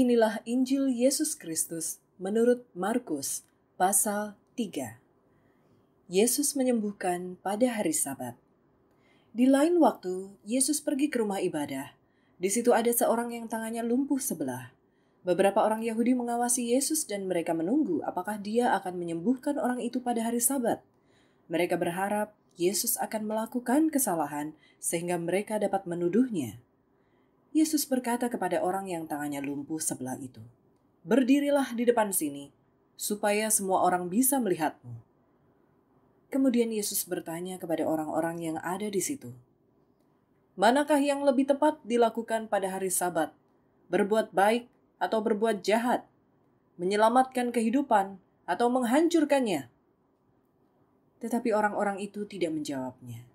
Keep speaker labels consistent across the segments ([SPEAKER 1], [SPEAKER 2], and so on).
[SPEAKER 1] Inilah Injil Yesus Kristus menurut Markus pasal 3. Yesus menyembuhkan pada hari Sabat. Di lain waktu, Yesus pergi ke rumah ibadah. Di situ ada seorang yang tangannya lumpuh sebelah. Beberapa orang Yahudi mengawasi Yesus dan mereka menunggu apakah dia akan menyembuhkan orang itu pada hari Sabat. Mereka berharap Yesus akan melakukan kesalahan sehingga mereka dapat menuduhnya. Yesus berkata kepada orang yang tangannya lumpuh sebelah itu, "Berdirilah di depan sini, supaya semua orang bisa melihatmu." Kemudian Yesus bertanya kepada orang-orang yang ada di situ, "Manakah yang lebih tepat dilakukan pada hari Sabat, berbuat baik atau berbuat jahat, menyelamatkan kehidupan atau menghancurkannya?" Tetapi orang-orang itu tidak menjawabnya.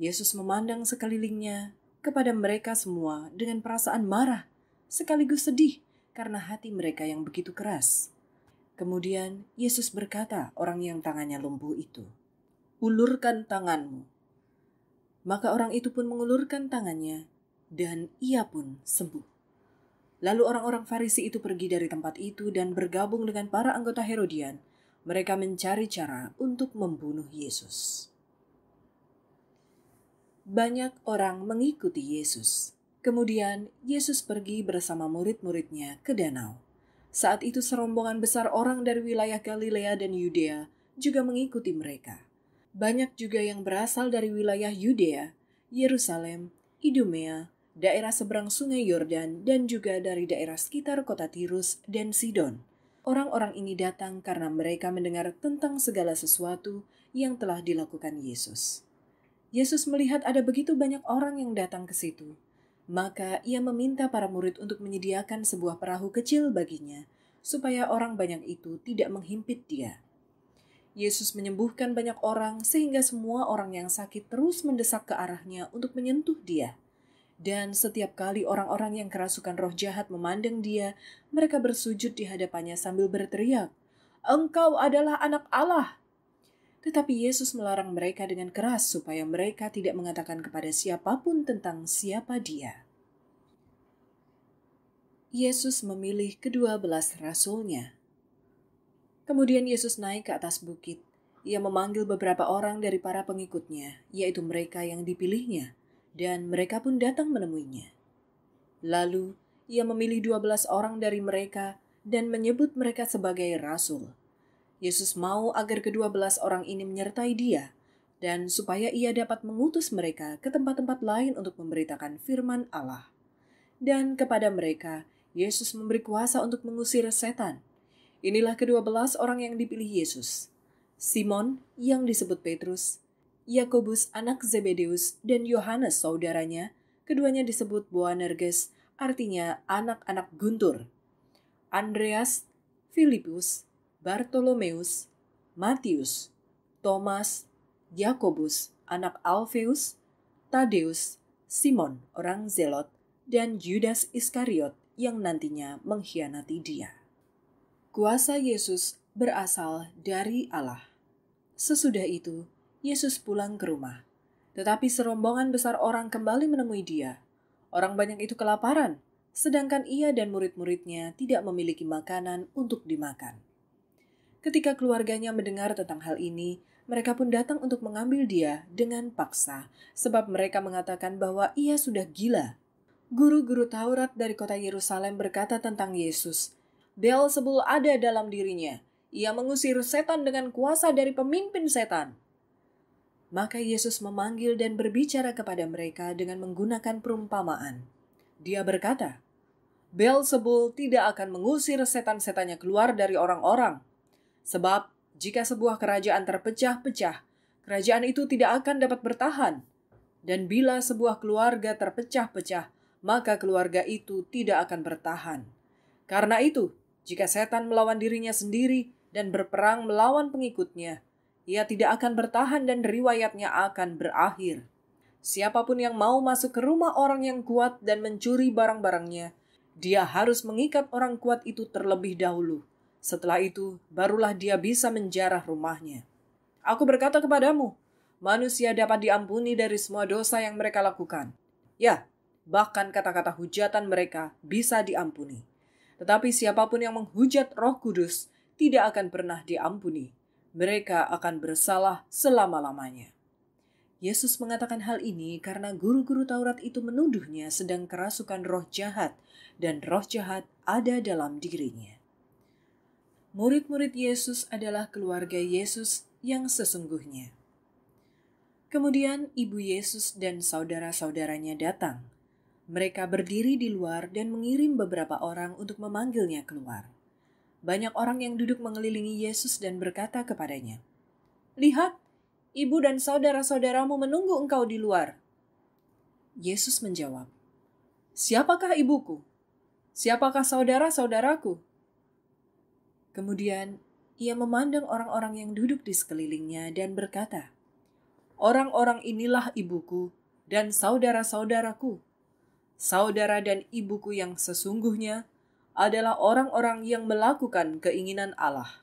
[SPEAKER 1] Yesus memandang sekelilingnya kepada mereka semua dengan perasaan marah sekaligus sedih karena hati mereka yang begitu keras. Kemudian Yesus berkata, "Orang yang tangannya lumpuh itu, ulurkan tanganmu." Maka orang itu pun mengulurkan tangannya, dan ia pun sembuh. Lalu orang-orang Farisi itu pergi dari tempat itu dan bergabung dengan para anggota Herodian. Mereka mencari cara untuk membunuh Yesus banyak orang mengikuti Yesus. Kemudian Yesus pergi bersama murid-muridnya ke danau. Saat itu serombongan besar orang dari wilayah Galilea dan Yudea juga mengikuti mereka. Banyak juga yang berasal dari wilayah Yudea, Yerusalem, Idumea, daerah seberang sungai Yordan, dan juga dari daerah sekitar kota Tirus dan Sidon. Orang-orang ini datang karena mereka mendengar tentang segala sesuatu yang telah dilakukan Yesus. Yesus melihat ada begitu banyak orang yang datang ke situ. Maka ia meminta para murid untuk menyediakan sebuah perahu kecil baginya, supaya orang banyak itu tidak menghimpit dia. Yesus menyembuhkan banyak orang sehingga semua orang yang sakit terus mendesak ke arahnya untuk menyentuh dia. Dan setiap kali orang-orang yang kerasukan roh jahat memandang dia, mereka bersujud di hadapannya sambil berteriak, "Engkau adalah anak Allah!" Tetapi Yesus melarang mereka dengan keras supaya mereka tidak mengatakan kepada siapapun tentang siapa dia. Yesus memilih kedua belas rasulnya. Kemudian Yesus naik ke atas bukit. Ia memanggil beberapa orang dari para pengikutnya, yaitu mereka yang dipilihnya, dan mereka pun datang menemuinya. Lalu, ia memilih dua belas orang dari mereka dan menyebut mereka sebagai rasul Yesus mau agar kedua belas orang ini menyertai dia, dan supaya ia dapat mengutus mereka ke tempat-tempat lain untuk memberitakan firman Allah. Dan kepada mereka, Yesus memberi kuasa untuk mengusir setan. Inilah kedua belas orang yang dipilih Yesus. Simon, yang disebut Petrus, Yakobus anak Zebedeus, dan Yohanes saudaranya, keduanya disebut Boanerges, artinya anak-anak guntur. Andreas, Filipus, Bartolomeus, Matius, Thomas, Yakobus, anak Alpheus, Tadeus, Simon, orang Zelot, dan Judas Iskariot yang nantinya mengkhianati dia. Kuasa Yesus berasal dari Allah. Sesudah itu, Yesus pulang ke rumah. Tetapi serombongan besar orang kembali menemui dia. Orang banyak itu kelaparan, sedangkan ia dan murid-muridnya tidak memiliki makanan untuk dimakan. Ketika keluarganya mendengar tentang hal ini, mereka pun datang untuk mengambil dia dengan paksa, sebab mereka mengatakan bahwa ia sudah gila. Guru-guru Taurat dari kota Yerusalem berkata tentang Yesus, Bel Beelzebul ada dalam dirinya. Ia mengusir setan dengan kuasa dari pemimpin setan. Maka Yesus memanggil dan berbicara kepada mereka dengan menggunakan perumpamaan. Dia berkata, Bel Beelzebul tidak akan mengusir setan-setannya keluar dari orang-orang, Sebab, jika sebuah kerajaan terpecah-pecah, kerajaan itu tidak akan dapat bertahan. Dan bila sebuah keluarga terpecah-pecah, maka keluarga itu tidak akan bertahan. Karena itu, jika setan melawan dirinya sendiri dan berperang melawan pengikutnya, ia tidak akan bertahan dan riwayatnya akan berakhir. Siapapun yang mau masuk ke rumah orang yang kuat dan mencuri barang-barangnya, dia harus mengikat orang kuat itu terlebih dahulu setelah itu, barulah dia bisa menjarah rumahnya. Aku berkata kepadamu, manusia dapat diampuni dari semua dosa yang mereka lakukan. Ya, bahkan kata-kata hujatan mereka bisa diampuni. Tetapi siapapun yang menghujat Roh Kudus tidak akan pernah diampuni. Mereka akan bersalah selama-lamanya. Yesus mengatakan hal ini karena guru-guru Taurat itu menuduhnya sedang kerasukan roh jahat, dan roh jahat ada dalam dirinya murid-murid Yesus adalah keluarga Yesus yang sesungguhnya. Kemudian ibu Yesus dan saudara-saudaranya datang. Mereka berdiri di luar dan mengirim beberapa orang untuk memanggilnya keluar. Banyak orang yang duduk mengelilingi Yesus dan berkata kepadanya, "Lihat, ibu dan saudara-saudaramu menunggu engkau di luar." Yesus menjawab, "Siapakah ibuku? Siapakah saudara-saudaraku?" Kemudian ia memandang orang-orang yang duduk di sekelilingnya dan berkata, "Orang-orang inilah ibuku dan saudara-saudaraku. Saudara dan ibuku yang sesungguhnya adalah orang-orang yang melakukan keinginan Allah."